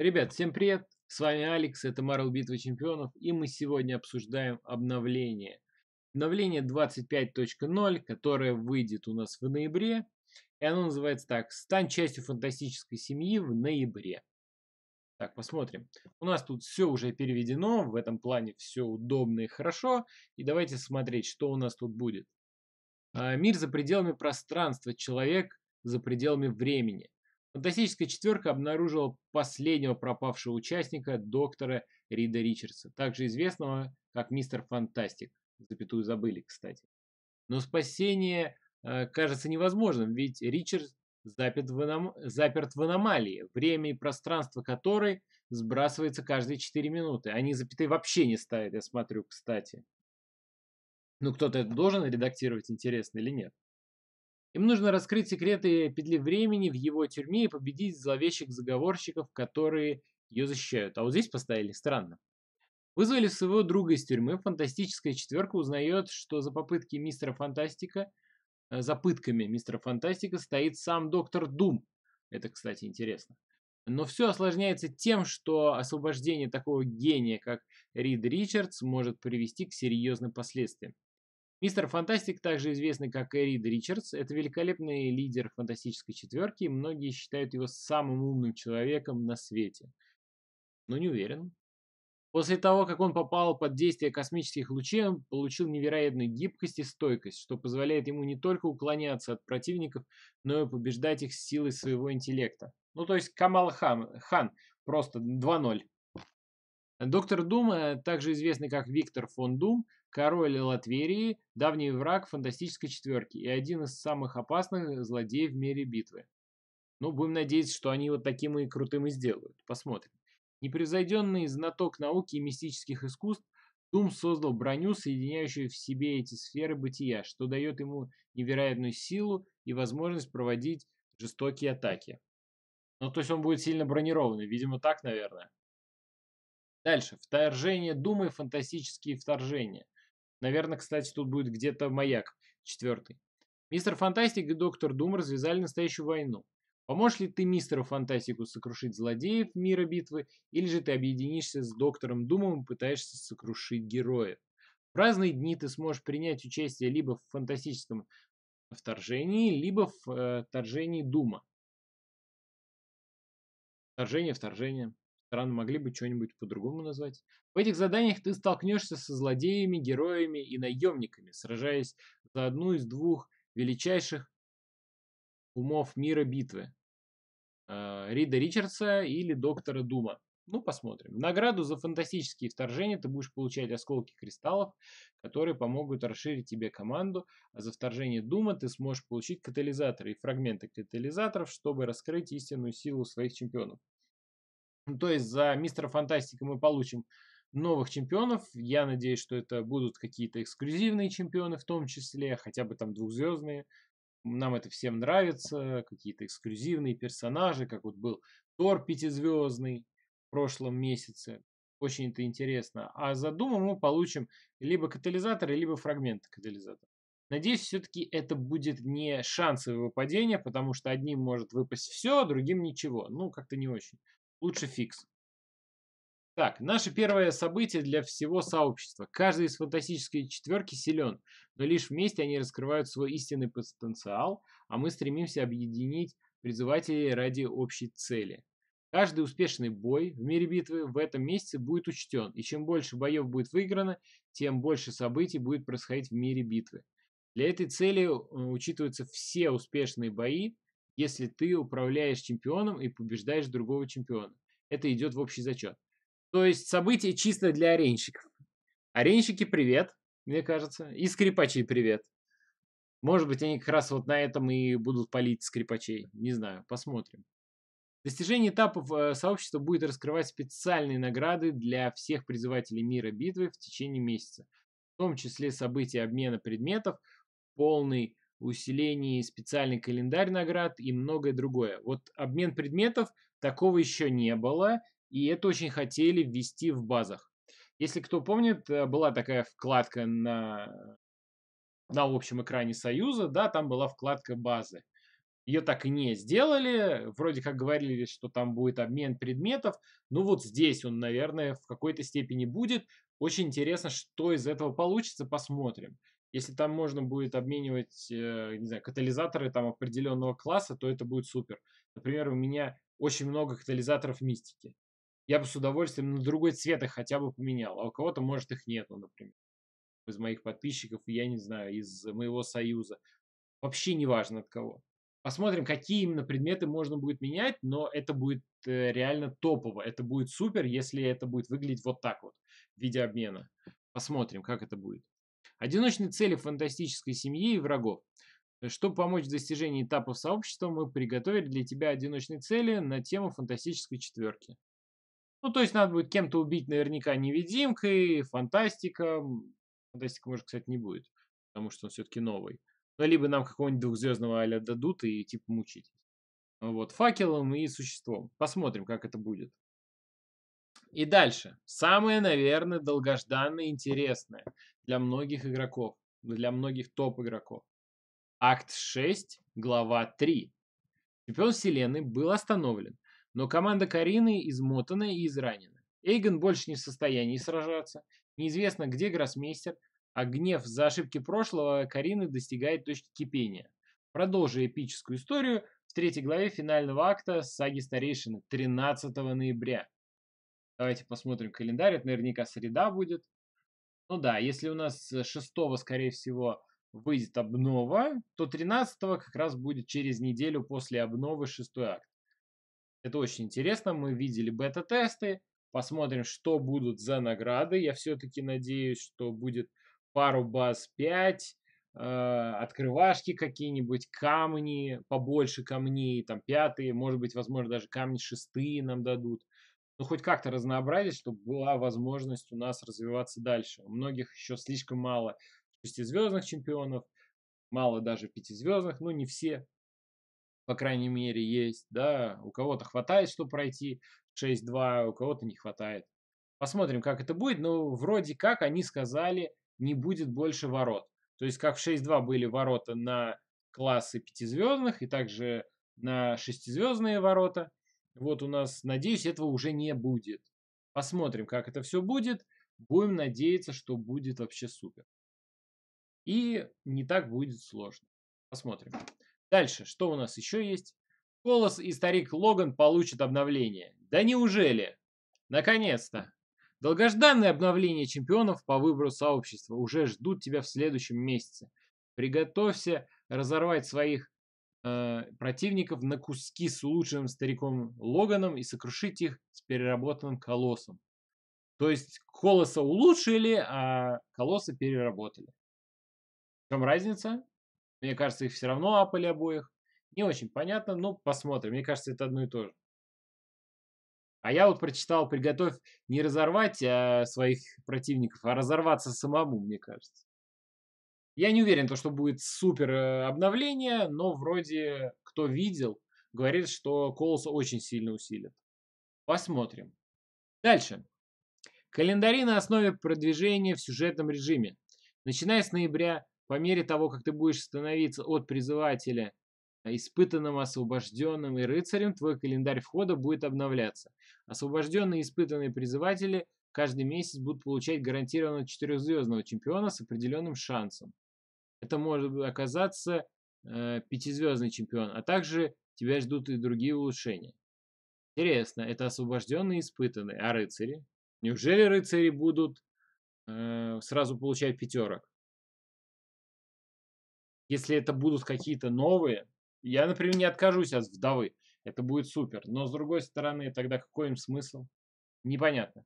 Ребят, всем привет! С вами Алекс, это Марвел Битва Чемпионов, и мы сегодня обсуждаем обновление. Обновление 25.0, которое выйдет у нас в ноябре, и оно называется так «Стань частью фантастической семьи в ноябре». Так, посмотрим. У нас тут все уже переведено, в этом плане все удобно и хорошо. И давайте смотреть, что у нас тут будет. А, Мир за пределами пространства, человек за пределами времени. Фантастическая четверка обнаружила последнего пропавшего участника, доктора Рида Ричардса, также известного как мистер Фантастик. Запятую забыли, кстати. Но спасение э, кажется невозможным, ведь Ричард заперт в, аном... заперт в аномалии, время и пространство которой сбрасывается каждые 4 минуты. Они запятые вообще не ставят, я смотрю, кстати. Ну, кто-то это должен редактировать, интересно или нет. Им нужно раскрыть секреты петли времени в его тюрьме и победить зловещих заговорщиков, которые ее защищают. А вот здесь поставили странно. Вызвали своего друга из тюрьмы. Фантастическая четверка узнает, что за попытки мистера Фантастика, э, за пытками мистера Фантастика стоит сам доктор Дум. Это, кстати, интересно. Но все осложняется тем, что освобождение такого гения, как Рид Ричардс, может привести к серьезным последствиям. Мистер Фантастик, также известный как Рид Ричардс, это великолепный лидер фантастической четверки, и многие считают его самым умным человеком на свете. Но не уверен. После того, как он попал под действие космических лучей, он получил невероятную гибкость и стойкость, что позволяет ему не только уклоняться от противников, но и побеждать их силой своего интеллекта. Ну, то есть Камал Хан, Хан просто 2-0. Доктор Дум, также известный как Виктор фон Дум, Король Латверии, давний враг фантастической четверки и один из самых опасных злодеев в мире битвы. Ну, будем надеяться, что они вот таким и крутым и сделают. Посмотрим. Непревзойденный знаток науки и мистических искусств, Дум создал броню, соединяющую в себе эти сферы бытия, что дает ему невероятную силу и возможность проводить жестокие атаки. Ну, то есть он будет сильно бронированный, видимо, так, наверное. Дальше. Вторжение Думы и фантастические вторжения – Наверное, кстати, тут будет где-то маяк. Четвертый. Мистер Фантастик и доктор Дум развязали настоящую войну. Поможешь ли ты мистеру Фантастику сокрушить злодеев мира битвы, или же ты объединишься с доктором Думом и пытаешься сокрушить героев? В разные дни ты сможешь принять участие либо в фантастическом вторжении, либо в э, вторжении Дума. Вторжение, вторжение стран могли бы что-нибудь по-другому назвать. В этих заданиях ты столкнешься со злодеями, героями и наемниками, сражаясь за одну из двух величайших умов мира битвы. А, Рида Ричардса или Доктора Дума. Ну, посмотрим. награду за фантастические вторжения ты будешь получать осколки кристаллов, которые помогут расширить тебе команду, а за вторжение Дума ты сможешь получить катализаторы и фрагменты катализаторов, чтобы раскрыть истинную силу своих чемпионов. Ну, то есть за мистера Фантастика мы получим новых чемпионов. Я надеюсь, что это будут какие-то эксклюзивные чемпионы в том числе, хотя бы там двухзвездные. Нам это всем нравится, какие-то эксклюзивные персонажи, как вот был Тор пятизвездный в прошлом месяце. Очень это интересно. А за Думу мы получим либо катализаторы, либо фрагменты катализатора. Надеюсь, все-таки это будет не шансовое выпадение, потому что одним может выпасть все, а другим ничего. Ну, как-то не очень. Лучше фикс. Так, наше первое событие для всего сообщества. Каждый из фантастической четверки силен, но лишь вместе они раскрывают свой истинный потенциал, а мы стремимся объединить призывателей ради общей цели. Каждый успешный бой в мире битвы в этом месяце будет учтен, и чем больше боев будет выиграно, тем больше событий будет происходить в мире битвы. Для этой цели э, учитываются все успешные бои, если ты управляешь чемпионом и побеждаешь другого чемпиона. Это идет в общий зачет. То есть событие чисто для аренщиков. Аренщики, привет, мне кажется. И скрипачи, привет. Может быть, они как раз вот на этом и будут палить скрипачей. Не знаю, посмотрим. Достижение этапов э, сообщества будет раскрывать специальные награды для всех призывателей мира битвы в течение месяца, в том числе события обмена предметов, полный усилении специальный календарь наград и многое другое. Вот обмен предметов такого еще не было, и это очень хотели ввести в базах. Если кто помнит, э, была такая вкладка на, на общем экране Союза, да, там была вкладка базы. Ее так и не сделали, вроде как говорили, что там будет обмен предметов, ну вот здесь он, наверное, в какой-то степени будет. Очень интересно, что из этого получится, посмотрим. Если там можно будет обменивать, э, не знаю, катализаторы там определенного класса, то это будет супер. Например, у меня очень много катализаторов мистики. Я бы с удовольствием на другой цвет их хотя бы поменял, а у кого-то, может, их нету, например. Из моих подписчиков, я не знаю, из моего союза. Вообще не важно от кого. Посмотрим, какие именно предметы можно будет менять, но это будет э, реально топово. Это будет супер, если это будет выглядеть вот так вот в виде обмена. Посмотрим, как это будет. Одиночные цели фантастической семьи и врагов. Чтобы помочь в достижении этапов сообщества, мы приготовили для тебя одиночные цели на тему фантастической четверки. Ну, то есть надо будет кем-то убить наверняка невидимкой, фантастика. Фантастика, может, кстати, не будет, потому что он все-таки новый. Ну, либо нам какого-нибудь двухзвездного аля дадут и типа мучить. Вот, факелом и существом. Посмотрим, как это будет. И дальше. Самое, наверное, долгожданное и интересное для многих игроков, для многих топ-игроков. Акт 6, глава 3. Чемпион Вселенной был остановлен, но команда Карины измотана и изранена. Эйген больше не в состоянии сражаться. Неизвестно, где гроссмейстер, а гнев за ошибки прошлого Карины достигает точки кипения. Продолжи эпическую историю в третьей главе финального акта саги старейшины 13 ноября. Давайте посмотрим календарь. Это наверняка среда будет. Ну да, если у нас 6 э, скорее всего, выйдет обнова, то 13 как раз будет через неделю после обновы 6 акт. Это очень интересно. Мы видели бета-тесты. Посмотрим, что будут за награды. Я все-таки надеюсь, что будет пару баз 5, э, открывашки какие-нибудь, камни, побольше камней, там пятые, может быть, возможно, даже камни шестые нам дадут ну, хоть как-то разнообразить, чтобы была возможность у нас развиваться дальше. У многих еще слишком мало шестизвездных чемпионов, мало даже пятизвездных, ну, не все, по крайней мере, есть, да, у кого-то хватает, чтобы пройти 6-2, у кого-то не хватает. Посмотрим, как это будет, но вроде как они сказали, не будет больше ворот. То есть, как в 6-2 были ворота на классы пятизвездных и также на шестизвездные ворота – вот у нас, надеюсь, этого уже не будет. Посмотрим, как это все будет. Будем надеяться, что будет вообще супер. И не так будет сложно. Посмотрим. Дальше, что у нас еще есть? Колос и старик Логан получат обновление. Да неужели? Наконец-то! Долгожданное обновление чемпионов по выбору сообщества уже ждут тебя в следующем месяце. Приготовься разорвать своих э, противников на куски с улучшенным стариком Логаном и сокрушить их с переработанным колоссом. То есть колоса улучшили, а колосса переработали. В чем разница? Мне кажется, их все равно апали обоих. Не очень понятно, но посмотрим. Мне кажется, это одно и то же. А я вот прочитал, приготовь не разорвать а, своих противников, а разорваться самому, мне кажется. Я не уверен, что будет супер э, обновление, но вроде кто видел, говорит, что колоса очень сильно усилит. Посмотрим. Дальше. Календари на основе продвижения в сюжетном режиме. Начиная с ноября, по мере того, как ты будешь становиться от призывателя э, испытанным, освобожденным и рыцарем, твой календарь входа будет обновляться. Освобожденные и испытанные призыватели каждый месяц будут получать гарантированно четырехзвездного чемпиона с определенным шансом. Это может оказаться э, пятизвездный чемпион, а также тебя ждут и другие улучшения. Интересно, это освобожденные и испытанные, а рыцари? Неужели рыцари будут э, сразу получать пятерок? Если это будут какие-то новые, я, например, не откажусь от вдовы. Это будет супер. Но, с другой стороны, тогда какой им смысл? Непонятно.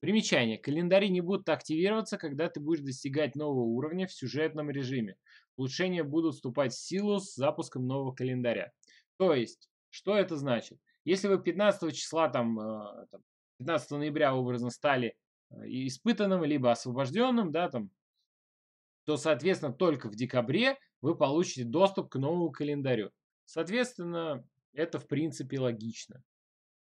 Примечание. Календари не будут активироваться, когда ты будешь достигать нового уровня в сюжетном режиме. Улучшения будут вступать в силу с запуском нового календаря. То есть, что это значит? Если вы 15 числа, там, 15 э, ноября образно стали э, испытанным, либо освобожденным, да, там, то, соответственно, только в декабре вы получите доступ к новому календарю. Соответственно, это в принципе логично.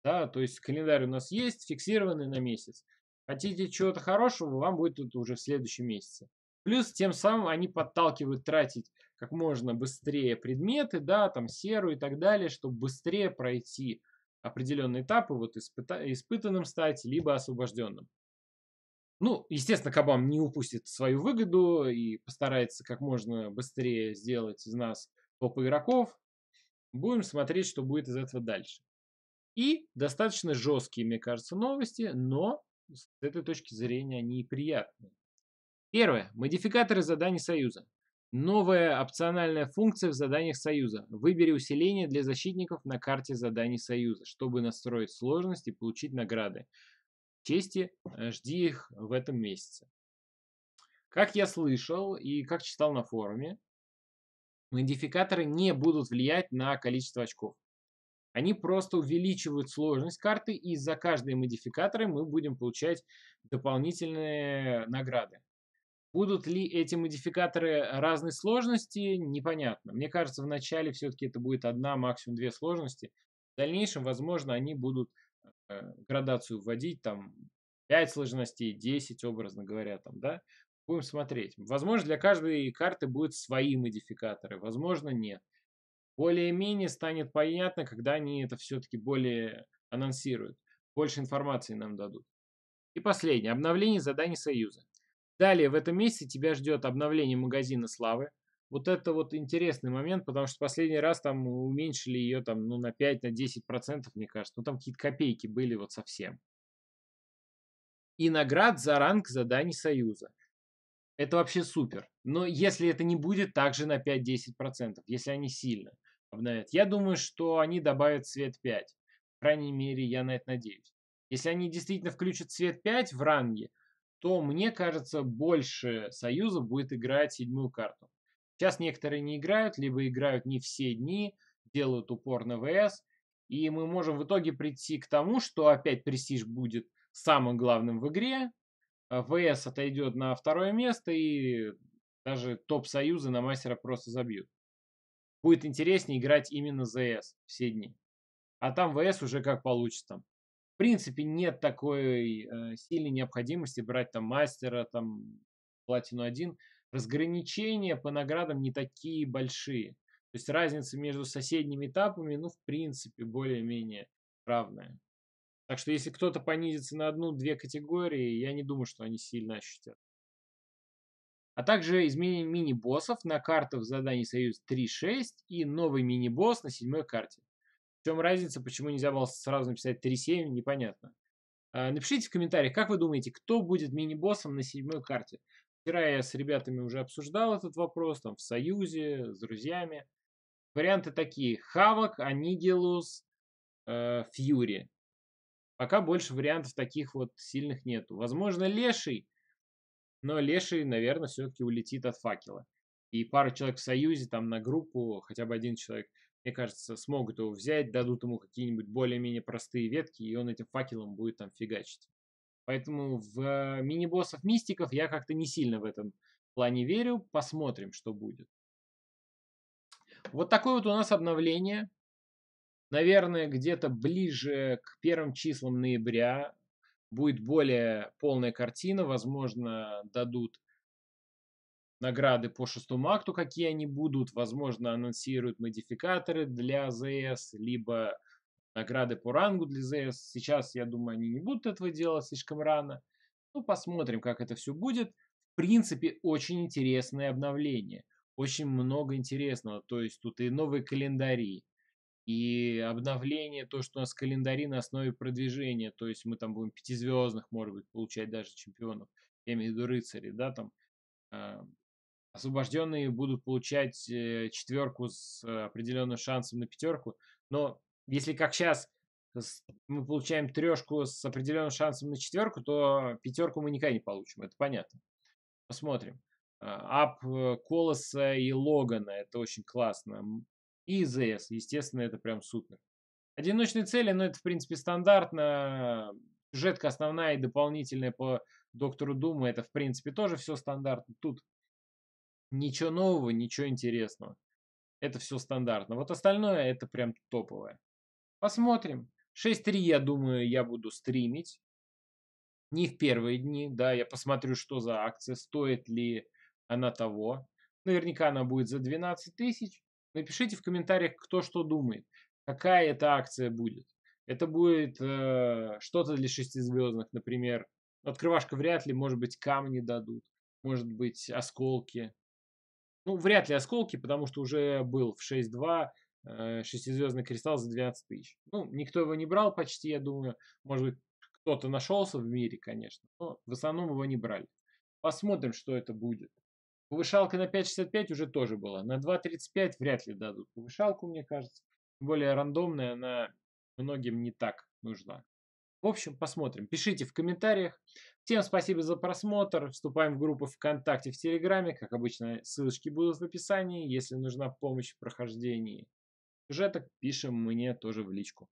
Да, то есть календарь у нас есть, фиксированный на месяц. Хотите чего-то хорошего, вам будет тут уже в следующем месяце. Плюс тем самым они подталкивают тратить как можно быстрее предметы, да, там серу и так далее, чтобы быстрее пройти определенные этапы, вот испыта- испытанным стать, либо освобожденным. Ну, естественно, Кабам не упустит свою выгоду и постарается как можно быстрее сделать из нас топ игроков. Будем смотреть, что будет из этого дальше. И достаточно жесткие, мне кажется, новости, но с этой точки зрения они приятные. Первое. Модификаторы заданий Союза. Новая опциональная функция в заданиях Союза. Выбери усиление для защитников на карте заданий Союза, чтобы настроить сложность и получить награды. Чести, э, жди их в этом месяце. Как я слышал и как читал на форуме, модификаторы не будут влиять на количество очков. Они просто увеличивают сложность карты, и за каждые модификаторы мы будем получать дополнительные награды. Будут ли эти модификаторы разной сложности, непонятно. Мне кажется, в начале все-таки это будет одна, максимум две сложности. В дальнейшем, возможно, они будут э, градацию вводить, там, 5 сложностей, 10, образно говоря, там, да, Будем смотреть. Возможно, для каждой карты будут свои модификаторы, возможно, нет. Более-менее станет понятно, когда они это все-таки более анонсируют. Больше информации нам дадут. И последнее. Обновление заданий Союза. Далее в этом месяце тебя ждет обновление магазина Славы. Вот это вот интересный момент, потому что последний раз там уменьшили ее там, ну, на 5-10%, на мне кажется. Ну, там какие-то копейки были вот совсем. И наград за ранг заданий Союза. Это вообще супер. Но если это не будет, также на 5-10%, если они сильно обновят. Я думаю, что они добавят цвет 5. По крайней мере, я на это надеюсь. Если они действительно включат цвет 5 в ранге, то, мне кажется, больше Союза будет играть седьмую карту. Сейчас некоторые не играют, либо играют не все дни, делают упор на ВС, и мы можем в итоге прийти к тому, что опять престиж будет самым главным в игре, а ВС отойдет на второе место, и даже топ-союзы на мастера просто забьют. Будет интереснее играть именно ЗС все дни. А там ВС уже как получится. В принципе, нет такой э, сильной необходимости брать там мастера, там платину 1. Разграничения по наградам не такие большие. То есть разница между соседними этапами, ну, в принципе, более-менее равная. Так что если кто-то понизится на одну-две категории, я не думаю, что они сильно ощутят а также изменение мини-боссов на картах заданий Союз 3.6 и новый мини-босс на седьмой карте. В чем разница, почему нельзя было сразу написать 3.7, непонятно. А, напишите в комментариях, как вы думаете, кто будет мини-боссом на седьмой карте? Вчера я с ребятами уже обсуждал этот вопрос, там, в Союзе, с друзьями. Варианты такие. Хавок, Анигелус, э, Фьюри. Пока больше вариантов таких вот сильных нету. Возможно, Леший, но Леший, наверное, все-таки улетит от факела. И пара человек в Союзе, там на группу, хотя бы один человек, мне кажется, смогут его взять, дадут ему какие-нибудь более-менее простые ветки, и он этим факелом будет там фигачить. Поэтому в э, мини-боссов мистиков я как-то не сильно в этом плане верю. Посмотрим, что будет. Вот такое вот у нас обновление. Наверное, где-то ближе к первым числам ноября будет более полная картина, возможно, дадут награды по шестому акту, какие они будут, возможно, анонсируют модификаторы для ЗС, либо награды по рангу для ЗС. Сейчас, я думаю, они не будут этого делать слишком рано. Ну, посмотрим, как это все будет. В принципе, очень интересное обновление. Очень много интересного. То есть тут и новые календари, и обновление, то, что у нас календари на основе продвижения, то есть мы там будем пятизвездных, может быть, получать даже чемпионов, я имею в виду рыцари, да, там э, освобожденные будут получать э, четверку с э, определенным шансом на пятерку, но если как сейчас мы получаем трешку с определенным шансом на четверку, то пятерку мы никогда не получим, это понятно. Посмотрим. А, Ап э, Колоса и Логана, это очень классно. И ИЗС, естественно, это прям супер. Одиночные цели, ну это в принципе стандартно. Жетка основная и дополнительная по Доктору Думу, это в принципе тоже все стандартно. Тут ничего нового, ничего интересного. Это все стандартно. Вот остальное это прям топовое. Посмотрим. 6.3, я думаю, я буду стримить. Не в первые дни, да, я посмотрю, что за акция, стоит ли она того. Наверняка она будет за 12 тысяч. Напишите в комментариях, кто что думает, какая эта акция будет. Это будет э, что-то для шестизвездных, например. Ну, открывашка вряд ли, может быть, камни дадут, может быть, осколки. Ну, вряд ли осколки, потому что уже был в 6.2 э, шестизвездный кристалл за 12 тысяч. Ну, никто его не брал почти, я думаю. Может быть, кто-то нашелся в мире, конечно, но в основном его не брали. Посмотрим, что это будет. Повышалка на 5.65 уже тоже была. На 2.35 вряд ли дадут повышалку, мне кажется. Тем более рандомная, она многим не так нужна. В общем, посмотрим. Пишите в комментариях. Всем спасибо за просмотр. Вступаем в группу ВКонтакте, в Телеграме. Как обычно, ссылочки будут в описании. Если нужна помощь в прохождении сюжеток, пишем мне тоже в личку.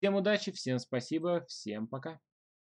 Всем удачи, всем спасибо, всем пока.